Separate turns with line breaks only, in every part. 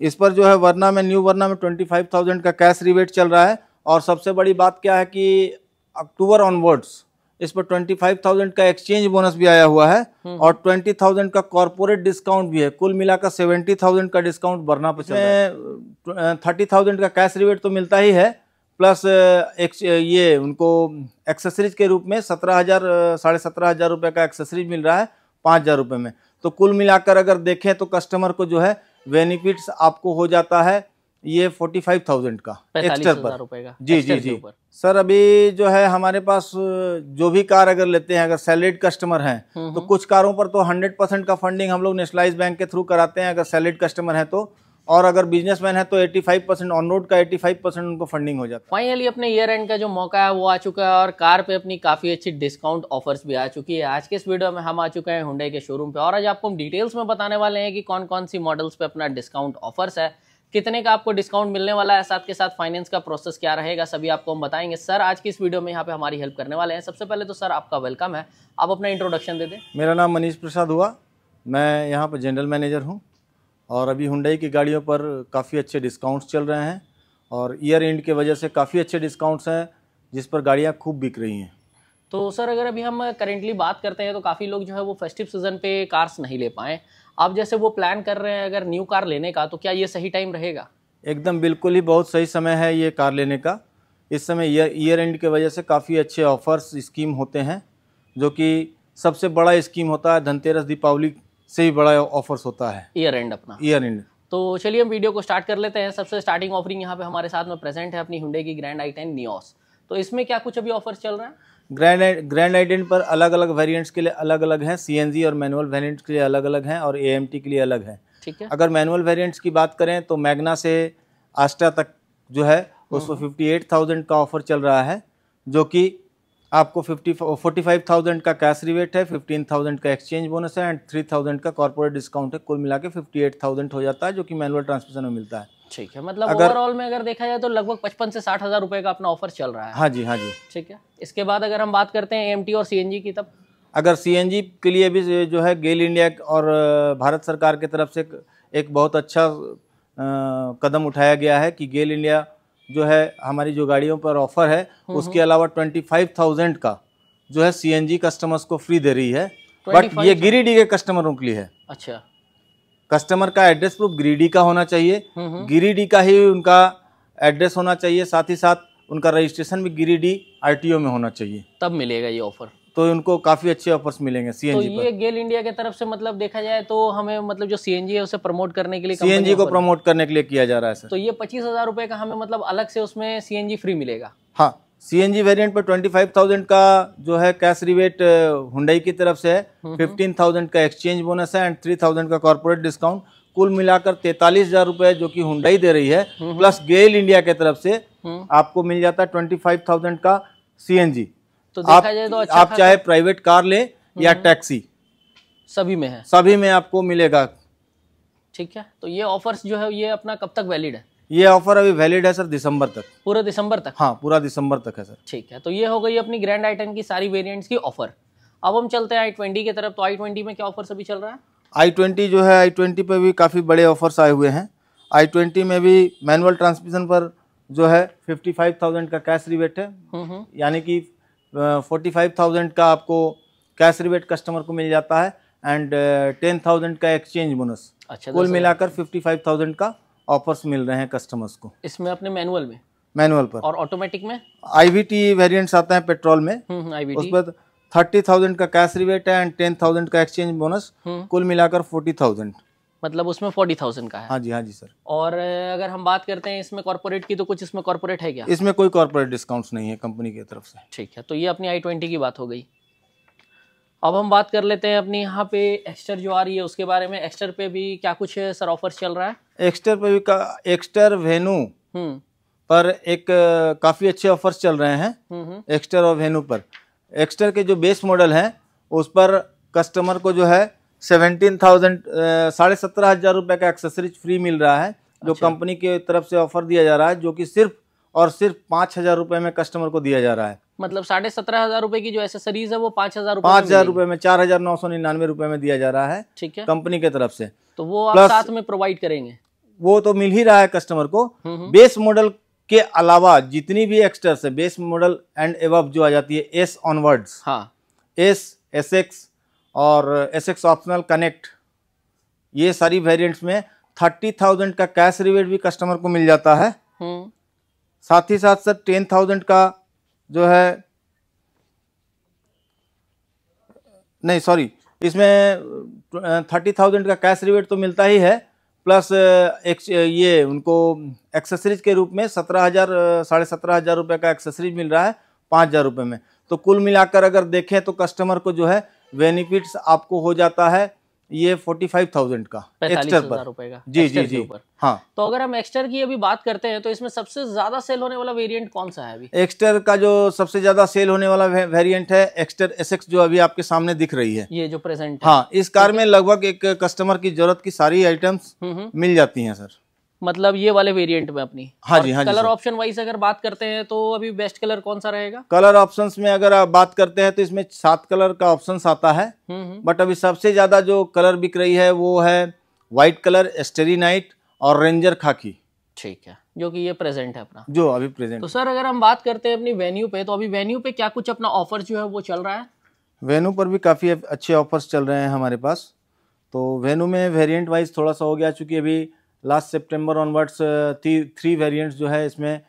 इस पर जो है वरना में न्यू वरना में ट्वेंटी फाइव थाउजेंड का कैश रिबेट चल रहा है और सबसे बड़ी बात क्या है कि अक्टूबर ऑनवर्ड्स इस पर ट्वेंटी फाइव थाउजेंड का एक्सचेंज बोनस भी आया हुआ है हम्म। और ट्वेंटी थाउजेंड का कॉरपोरेट डिस्काउंट भी है कुल मिलाकर सेवेंटी थाउजेंड का डिस्काउंट भरना पड़ता थर्टी थाउजेंड का कैश रिबेट तो मिलता ही है प्लस एक ये उनको एक्सेसरीज के रूप में सत्रह हज़ार साढ़े सत्रह हज़ार रुपये का एक्सेसरीज मिल रहा है पाँच हज़ार रुपये में तो कुल मिलाकर अगर देखें तो कस्टमर को जो है बेनिफिट्स आपको हो जाता है ये फोर्टी फाइव थाउजेंड का एक्स्ट्रा पर जी जी जी सर अभी जो है हमारे पास जो भी कार अगर लेते हैं अगर सैलरीड कस्टमर हैं हम्म, तो हम्म। कुछ कारों पर तो हंड्रेड परसेंट का फंडिंग हम लोग नेशनलाइज बैंक के थ्रू कराते हैं अगर सैलरीड कस्टमर हैं तो और अगर बिजनेसमैन है तो 85 परसेंट ऑन रोड का 85 परसेंट उनको फंडिंग हो जाता
है फाइनली अपने ईयर एंड का जो मौका है वो आ चुका है और कार पे अपनी काफ़ी अच्छी डिस्काउंट ऑफर्स भी आ चुकी है आज के इस वीडियो में हम आ चुके हैं हुडे के शोरूम पे और आज आपको हम डिटेल्स में बताने वाले हैं कि कौन कौन सी मॉडल्स पे अपना डिस्काउंट ऑफर्स है कितने का आपको डिस्काउंट मिलने वाला है साथ के साथ फाइनेंस का प्रोसेस क्या रहेगा सभी आपको हम बताएंगे सर आज की इस वीडियो में यहाँ पे हमारी हेल्प करने वाले हैं सबसे पहले तो सर आपका वेलकम है आप अपना इंट्रोडक्शन दे दें
मेरा नाम मनीष प्रसाद हुआ मैं यहाँ पर जनरल मैनेजर हूँ और अभी हुंडई की गाड़ियों पर काफ़ी अच्छे डिस्काउंट्स चल रहे हैं और ईयर एंड के वजह से काफ़ी अच्छे डिस्काउंट्स हैं जिस पर गाड़ियाँ खूब बिक रही हैं
तो सर अगर अभी हम करेंटली बात करते हैं तो काफ़ी लोग जो है वो फेस्टिव सीज़न पे कार्स नहीं ले पाए आप जैसे वो प्लान कर रहे हैं अगर न्यू कार लेने का तो क्या ये सही टाइम रहेगा
एकदम बिल्कुल ही बहुत सही समय है ये कार लेने का इस समय ईयर ईयर एंड के वजह से काफ़ी अच्छे ऑफर्स स्कीम होते हैं जो कि सबसे बड़ा स्कीम होता है धनतेरस दीपावली से भी बड़ा ऑफर्स होता है ईयर एंड अपना ईयर एंड
तो चलिए हम वीडियो को स्टार्ट कर लेते हैं सबसे स्टार्टिंग ऑफरिंग यहाँ पे हमारे साथ में प्रेजेंट है अपनी हुडे की ग्रैंड आइटेन नियोस तो इसमें क्या कुछ अभी ऑफर्स चल रहे हैं
ग्रैंड ग्रैंड आइटेन पर अलग अलग वेरियंट्स के लिए अलग अलग हैं सी और मैनुअल वेरियंट्स के लिए अलग अलग हैं और ए के लिए अलग है ठीक है अगर मैनुअल वेरियंट्स की बात करें तो मैगना से आस्टा तक जो है उसको फिफ्टी हम्म। का ऑफर चल रहा है जो कि आपको फिफ्टी फोर्टी फाइव थाउजेंड का कैश रिवेट है फिफ्टीन थाउजेंड का एक्सचेंज बोनस है एंड थ्री थाउजेंड का कॉर्पोरेट डिस्काउंट है कुल मिला के फिफ्टी एट थाउजेंड हो जाता है जो कि मैनुअल ट्रांसमिशन में मिलता है ठीक है मतलब ओवरऑल
में अगर देखा जाए तो लगभग पचपन से साठ हज़ार रुपये का अपना ऑफर चल रहा है हाँ जी हाँ जी ठीक है इसके बाद अगर हम बात करते हैं एम और सी की तब
अगर सी के लिए भी जो है गेल इंडिया और भारत सरकार की तरफ से एक बहुत अच्छा कदम उठाया गया है कि गेल इंडिया जो है हमारी जो गाड़ियों पर ऑफर है हम्म, हम्म। उसके अलावा ट्वेंटी फाइव थाउजेंड का जो है सीएनजी कस्टमर्स को फ्री दे रही है बट ये गिरिडीह के कस्टमरों के लिए है अच्छा कस्टमर का एड्रेस प्रूफ गिरिडीह का होना चाहिए गिरिडीह हम्म, का ही उनका एड्रेस होना चाहिए साथ ही साथ उनका रजिस्ट्रेशन भी गिरिडीह आर में होना चाहिए
तब मिलेगा ये ऑफर
तो उनको काफी अच्छे ऑफर्स मिलेंगे सीएनजी तो ये
गेल इंडिया की तरफ से मतलब देखा जाए तो हमें मतलब जो सीएनजी है उसे प्रमोट करने के लिए सीएनजी को प्रमोट
करने के लिए किया जा रहा है सर
तो ये पच्चीस हजार रुपए का हमें मतलब अलग से उसमें सीएनजी फ्री मिलेगा
हाँ सी एन जी वेरियंट पर ट्वेंटी फाइव थाउजेंड का जो है कैश रिवेट हुडई की तरफ से है फिफ्टीन हम्म, थाउजेंड हम्म। का एक्सचेंज बोनस है एंड थ्री थाउजेंड का कॉर्पोरेट डिस्काउंट कुल मिलाकर तैतालीस हजार रुपए जो कि हुडई दे रही है प्लस गेल इंडिया की तरफ से हम्म। आपको मिल जाता है ट्वेंटी फाइव थाउजेंड का सी एन जी तो देखा जाए तो अच्छा आप चाहे प्राइवेट कार लें या टैक्सी हम्म। सभी में है सभी में आपको मिलेगा
ठीक है तो ये ऑफर्स जो है ये अपना कब तक वैलिड है
ये ऑफर अभी वैलिड है सर दिसंबर तक पूरा दिसंबर तक हाँ पूरा दिसंबर तक है सर ठीक
है तो ये हो गई अपनी ग्रैंड आई की सारी वेरियंट्स की ऑफर अब हम चलते हैं आई ट्वेंटी की तरफ तो आई ट्वेंटी में क्या ऑफर अभी चल रहा है
आई ट्वेंटी जो है आई ट्वेंटी पर भी काफ़ी बड़े ऑफर्स आए हुए हैं आई ट्वेंटी में भी मैनुअल ट्रांसमिशन पर जो है फिफ्टी फाइव थाउजेंड का कैश रिवेट है हम्म, हम्म। यानी कि फोर्टी फाइव थाउजेंड का आपको कैश रिबेट कस्टमर को मिल जाता है एंड टेन थाउजेंड का एक्सचेंज बोनस अच्छा कुल मिलाकर फिफ्टी फाइव थाउजेंड का ऑफर्स मिल रहे हैं कस्टमर्स को
इसमें अपने मैनुअल में मैनुअल पर और ऑटोमेटिक में
आईवीटी वेरिएंट्स आता है पेट्रोल में उस पर थर्टी थाउजेंड का कैश रिबेट है एंड टेन थाउजेंड का एक्सचेंज बोनस कुल मिलाकर फोर्टी थाउजेंड
मतलब उसमें फोर्टी थाउजेंड का है
हाँ जी हाँ जी सर
और अगर हम बात करते हैं इसमें कॉर्पोरेट की तो कुछ इसमें कॉर्पोरेट है क्या इसमें
कोई कॉर्पोरेट डिस्काउंट नहीं है कंपनी की तरफ से
ठीक है तो ये अपनी आई ट्वेंटी की बात हो गई अब हम बात कर लेते हैं अपनी यहाँ पे एक्स्टर जो आ रही है उसके बारे में एक्स्टर पे भी क्या कुछ है सर ऑफर चल रहा है
एक्स्टर पे भी का एक्स्टर हम्म। वेन्यू पर एक काफ़ी अच्छे ऑफर चल रहे हैं एक्स्टर हम्म, हम्म। और वेन्यू पर एक्स्टर के जो बेस मॉडल है उस पर कस्टमर को जो है सेवेंटीन थाउजेंड साढ़े सत्रह हज़ार रुपये का एक्सेसरीज फ्री मिल रहा है जो अच्छा। कंपनी की तरफ से ऑफर दिया जा रहा है जो कि सिर्फ और सिर्फ पाँच हज़ार रुपये में कस्टमर को दिया जा रहा है
मतलब साढ़े सत्रह हज़ार रुपये की जो एसेसरीज है वो पाँच हज़ार पाँच हज़ार रुपये
में चार हज़ार नौ सौ निन्यानवे रुपये में दिया जा रहा है ठीक है कंपनी की तरफ से तो वो आप साथ
में प्रोवाइड करेंगे
वो तो मिल ही रहा है कस्टमर को बेस हम्म, मॉडल हम्म। के अलावा जितनी भी एक्स्टर्स है बेस मॉडल एंड एवब जो आ जाती है एस ऑनवर्ड्स हाँ एस एस एक्स और एस एक्स ऑप्शनल कनेक्ट ये सारी वेरिएंट्स में थर्टी थाउजेंड का कैश रिवेट भी कस्टमर को मिल जाता है हम्म। साथ ही साथ सर टेन थाउजेंड का जो है नहीं सॉरी इसमें थर्टी थाउजेंड का कैश रिवेट तो मिलता ही है प्लस एक ये उनको एक्सेसरीज के रूप में सत्रह हज़ार साढ़े सत्रह हज़ार रुपये का एक्सेसरीज मिल रहा है पाँच हज़ार रुपये में तो कुल मिलाकर अगर देखें तो कस्टमर को जो है बेनिफिट्स आपको हो जाता है ये फोर्टी फाइव थाउजेंड का एक्स्टर पर का जी जी जी हाँ
तो अगर हम एक्स्टर की अभी बात करते हैं तो इसमें सबसे ज्यादा सेल होने वाला वेरिएंट कौन सा है अभी
एक्स्टर का जो सबसे ज्यादा सेल होने वाला वेरिएंट है एक्स्टर एसएक्स जो अभी आपके सामने दिख रही है
ये जो प्रेजेंट
हाँ इस कार में लगभग एक कस्टमर की जरूरत की सारी आइटम्स हम्म, हम्म। मिल जाती है सर
मतलब ये वाले वेरिएंट में अपनी हाँ जी हाँ कलर ऑप्शन वाइज अगर बात करते हैं तो अभी बेस्ट कलर कौन सा रहेगा
कलर ऑप्शंस में अगर आप बात करते हैं तो इसमें सात कलर का ऑप्शन आता है बट हम्म, हम्म। अभी सबसे ज्यादा जो कलर बिक रही है वो है व्हाइट कलर एस्टेरी नाइट और रेंजर खाकी ठीक है
जो कि ये प्रेजेंट है अपना
जो अभी प्रेजेंट तो सर
अगर हम बात करते हैं अपनी वेन्यू पे तो अभी वेन्यू पे क्या कुछ अपना ऑफर जो है वो चल रहा है
वेन्यू पर भी काफ़ी अच्छे ऑफर्स चल रहे हैं हमारे पास तो वेन्यू में वेरिएंट वाइज थोड़ा सा हो गया चूंकि अभी लास्ट सितंबर ऑनवर्ड्स थ्री वेरिएंट्स जो है इसमें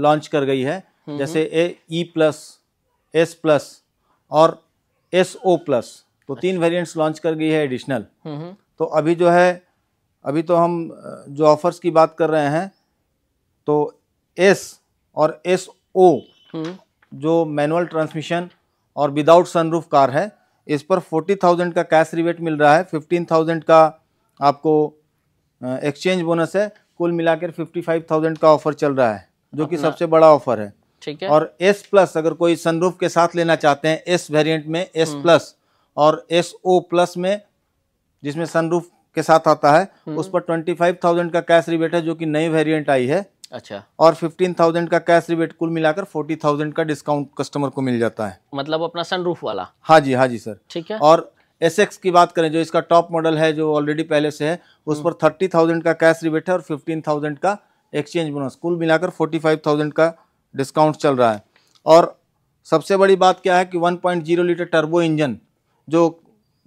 लॉन्च कर गई है जैसे A E plus S plus और एस ओ प्लस तो तीन वेरिएंट्स अच्छा। लॉन्च कर गई है एडिशनल तो अभी जो है अभी तो हम जो ऑफर्स की बात कर रहे हैं तो एस और एस ओ हम्म। जो मैनुअल ट्रांसमिशन और विदाउट सनरूफ कार है इस पर फोर्टी थाउजेंड का कैश रिबेट मिल रहा है फिफ्टीन थाउजेंड का आपको एक्सचेंज बोनस है कुल मिलाकर फिफ्टी फाइव थाउजेंड का ऑफर चल रहा है जो कि सबसे बड़ा ऑफर है ठीक है और एस प्लस अगर कोई सनरूफ के साथ लेना चाहते हैं एस वेरिएंट में एस प्लस हम्म। और एस ओ प्लस में जिसमें सनरूफ के साथ आता है हम्म। उस पर ट्वेंटी फाइव थाउजेंड का कैश रिबेट है जो कि नई वेरिएंट आई है अच्छा और फिफ्टीन थाउजेंड का कैश रिबेट कुल मिलाकर फोर्टी थाउजेंड का डिस्काउंट कस्टमर को मिल जाता है
मतलब अपना सनरूफ वाला
हाँ जी हाँ जी सर ठीक है और एस एक्स की बात करें जो इसका टॉप मॉडल है जो ऑलरेडी पहले से है उस हम्म। पर थर्टी थाउजेंड का कैश रिबेट है और फिफ्टीन थाउजेंड का एक्सचेंज बोनस कुल मिलाकर फोर्टी फाइव थाउजेंड का डिस्काउंट चल रहा है और सबसे बड़ी बात क्या है कि one point zero litre turbo engine जो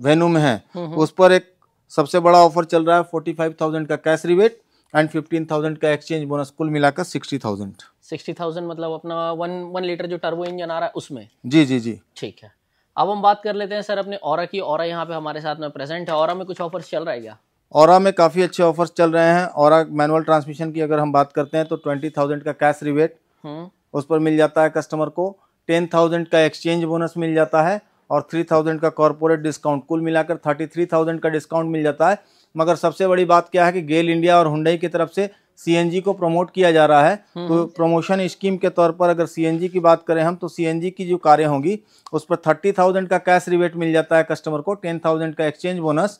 वेन्यू में है हम्म, हम्म। उस पर एक सबसे बड़ा ऑफर चल रहा है फोर्टी फाइव थाउजेंड का cash rebate and fifteen thousand का एक्सचेंज बोनस कुल मिलाकर सिक्सटी थाउजेंड
सिक्सटी थाउजेंड मतलब अपना वन वन लीटर जो टर्बो इंजन आ रहा है उसमें
जी जी जी ठीक है
अब हम बात कर लेते हैं सर अपने और की और यहाँ पे हमारे साथ में प्रेजेंट है और में कुछ ऑफर्स चल रहा है क्या
और में काफ़ी अच्छे ऑफर्स चल रहे हैं और मैनुअल ट्रांसमिशन की अगर हम बात करते हैं तो ट्वेंटी थाउजेंड का कैश रिवेट हम्म। उस पर मिल जाता है कस्टमर को टेन थाउजेंड का एक्सचेंज बोनस मिल जाता है और थ्री थाउजेंड का कॉरपोरेट डिस्काउंट कुल मिलाकर थर्टी थ्री थाउजेंड का डिस्काउंट मिल जाता है मगर सबसे बड़ी बात क्या है कि गेल इंडिया और हुडई की तरफ से सीएनजी को प्रमोट किया जा रहा है हम्म, तो प्रमोशन स्कीम हम्म। के तौर पर अगर सीएनजी की बात करें हम तो सीएनजी की जो कार्य होंगी उस पर थर्टी थाउजेंड का कैश रिबेट मिल जाता है कस्टमर को टेन थाउजेंड का एक्सचेंज बोनस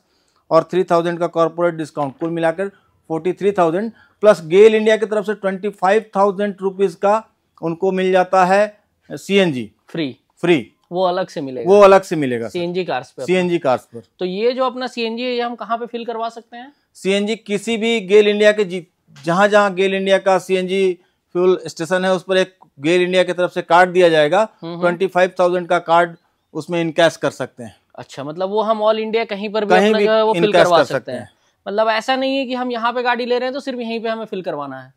और थ्री थाउजेंड का कॉरपोरेट डिस्काउंट कुल मिलाकर forty three thousand plus GAIL India की तरफ से ट्वेंटी फाइव थाउजेंड रुपीज़ का उनको मिल जाता है सी फ्री फ्री
वो अलग से मिलेगा वो अलग से मिलेगा सीएनजी कार्स पर
सीएनजी कार्स पर
तो ये जो अपना सीएनजी है ये हम कहाँ पे फिल करवा सकते हैं
सीएनजी किसी भी गेल इंडिया के जहाँ जहाँ गेल इंडिया का सीएनजी फ्यूल स्टेशन है उस पर एक गेल इंडिया की तरफ से कार्ड दिया जाएगा ट्वेंटी फाइव थाउजेंड का कार्ड उसमें इनकैश कर सकते हैं अच्छा
मतलब वो हम ऑल इंडिया कहीं पर भी कहीं भी वो फिल करवा कर सकते, सकते हैं।, मतलब ऐसा नहीं है कि हम यहाँ पे गाड़ी ले रहे हैं तो सिर्फ यहीं पे हमें फिल करवाना है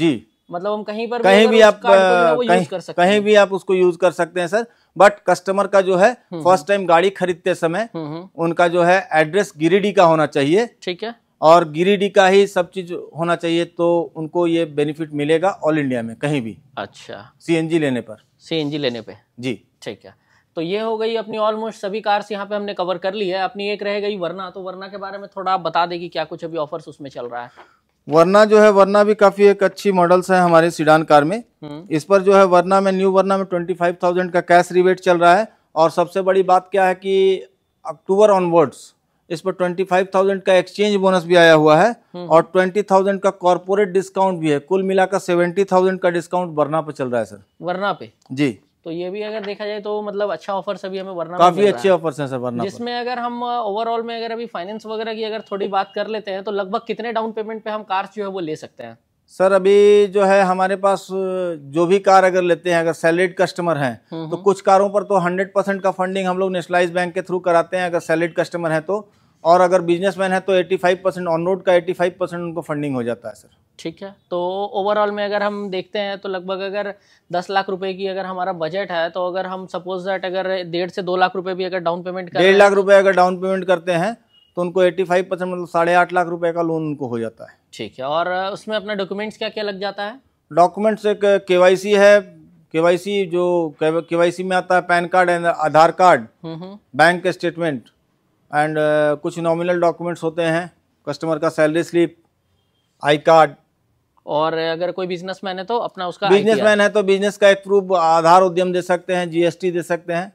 जी मतलब हम कहीं पर कहीं भी, भी आप कहीं, कर सकते कहीं
भी आप उसको यूज कर सकते हैं सर बट कस्टमर का जो है फर्स्ट टाइम हम्म, हम्म। गाड़ी खरीदते समय हम्म, उनका जो है एड्रेस गिरिडीह का होना चाहिए ठीक है और गिरिडीह का ही सब चीज होना चाहिए तो उनको ये बेनिफिट मिलेगा ऑल इंडिया में कहीं भी अच्छा सीएनजी
लेने पर सीएनजी लेने पे जी ठीक है तो ये हो गई अपनी ऑलमोस्ट सभी कार्स यहाँ पे हमने कवर कर ली है अपनी एक रह गई वरना तो वरना के बारे में थोड़ा आप बता देगी क्या कुछ अभी ऑफर्स उसमें चल रहा है
वरना जो है वरना भी काफी एक अच्छी मॉडल्स है हमारे सीडान कार में हम्म। इस पर जो है वरना में न्यू वरना में ट्वेंटी फाइव थाउजेंड का कैश रिबेट चल रहा है और सबसे बड़ी बात क्या है कि अक्टूबर ऑनवर्ड्स इस पर ट्वेंटी फाइव थाउजेंड का एक्सचेंज बोनस भी आया हुआ है हम्म। और ट्वेंटी थाउजेंड का कॉर्पोरेट डिस्काउंट भी है कुल मिलाकर सेवेंटी थाउजेंड का डिस्काउंट वरना पे चल रहा है सर वरना पे जी
तो ये भी अगर देखा जाए तो मतलब अच्छा ऑफर सभी हमें वरना काफी अच्छे
ऑफर हैं सर वरना जिसमें
अगर हम ओवरऑल में अगर अभी फाइनेंस वगैरह की अगर थोड़ी बात कर लेते हैं तो लगभग कितने डाउन पेमेंट पे हम कार जो है वो ले सकते हैं
सर अभी जो है हमारे पास जो भी कार अगर लेते हैं अगर सैलरीड कस्टमर हैं हम्म, तो हम्म। कुछ कारों पर तो 100 परसेंट का फंडिंग हम लोग नेशनलाइज बैंक के थ्रू कराते हैं अगर सैलरीड कस्टमर हैं तो और अगर बिजनेसमैन है तो 85 परसेंट ऑन रोड का 85 परसेंट उनको फंडिंग हो जाता है सर
ठीक है तो ओवरऑल में अगर हम देखते हैं तो लगभग अगर 10 लाख रुपए की अगर हमारा बजट है तो अगर हम सपोज दैट अगर डेढ़ से दो लाख रुपए भी अगर डाउन पेमेंट डेढ़ लाख
रुपए अगर डाउन पेमेंट करते हैं तो उनको 85 परसेंट मतलब साढ़े आठ लाख रुपए का लोन उनको हो जाता है ठीक
है और उसमें अपना डॉक्यूमेंट्स क्या क्या लग जाता है
डॉक्यूमेंट्स एक के है के जो के में आता है PAN card and Aadhaar card hmm, hmm. Bank statement and uh, कुछ नॉमिनल डॉक्यूमेंट्स होते हैं कस्टमर का सैलरी स्लिप आई कार्ड
और अगर कोई बिजनेसमैन है तो अपना उसका बिजनेसमैन
है तो बिजनेस का एक प्रूफ आधार उद्यम दे सकते हैं जीएसटी दे सकते हैं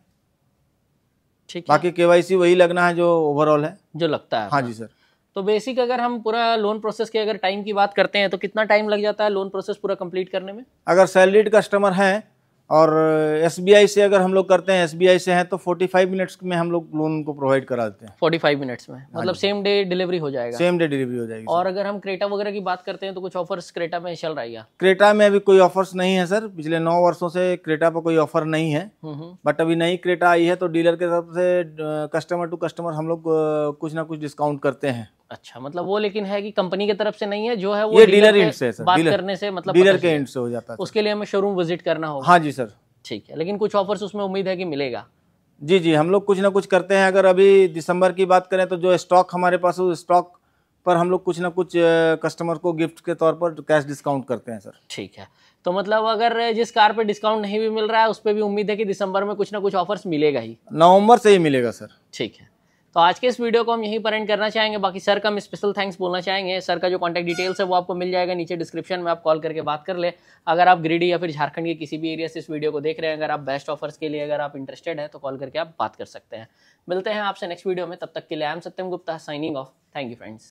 ठीक बाकी केवाईसी वही लगना है जो ओवरऑल है जो लगता है हाँ जी सर
तो बेसिक अगर हम पूरा लोन प्रोसेस के अगर टाइम की बात करते हैं तो कितना टाइम लग जाता है लोन प्रोसेस पूरा कंप्लीट करने में
अगर सैलरीड कस्टमर हैं और आई से अगर हम लोग करते हैं आई से हैं तो 45 मिनट्स में हम लोग लोन को प्रोवाइड करा देते हैं
45 मिनट्स में हाँ मतलब सेम डे डिलीवरी हो जाएगा सेम
डे डिलीवरी हो जाएगी और
अगर हम क्रेटा वगैरह की बात करते हैं तो कुछ ऑफर्स क्रेटा में चल रहा है
क्रेटा में अभी कोई ऑफर्स नहीं है सर पिछले नौ वर्षो से क्रेटा पर कोई ऑफर नहीं है बट हम्म, हम्म। अभी नई क्रेटा आई है तो डीलर के तरफ से कस्टमर टू कस्टमर हम लोग कुछ ना कुछ डिस्काउंट करते हैं
अच्छा मतलब वो लेकिन है कि कंपनी की तरफ से नहीं है जो है वो डीलर डीलर से बात डीलर, करने से मतलब डीलर के एंड से हो जाता है उसके लिए हमें शोरूम विजिट करना होगा हाँ जी सर ठीक है लेकिन कुछ ऑफर्स उसमें उम्मीद है कि मिलेगा
जी जी हम लोग कुछ ना कुछ करते हैं अगर अभी दिसंबर की बात करें तो जो स्टॉक हमारे पास उस स्टॉक पर हम लोग कुछ ना कुछ कस्टमर को गिफ्ट के तौर पर कैश डिस्काउंट करते हैं सर ठीक है
तो मतलब अगर जिस कार पे डिस्काउंट नहीं भी मिल रहा है उस पर भी उम्मीद है कि दिसंबर में कुछ ना कुछ ऑफर्स मिलेगा ही नवंबर से ही मिलेगा सर ठीक है तो आज के इस वीडियो को हम यहीं पर एंड करना चाहेंगे बाकी सर का हम स्पेशल थैंक्स बोलना चाहेंगे सर का जो कॉन्टैक्ट डिटेल्स है वो आपको मिल जाएगा नीचे डिस्क्रिप्शन में आप कॉल करके बात कर ले अगर आप ग्रीडी या फिर झारखंड के किसी भी एरिया से इस वीडियो को देख रहे हैं अगर आप बेस्ट ऑफर्स के लिए अगर आप इंटरेस्टेड हैं तो कॉल करके आप बात कर सकते हैं मिलते हैं आपसे नेक्स्ट वीडियो में तब तक के लिए आम Satyam Gupta signing off thank you friends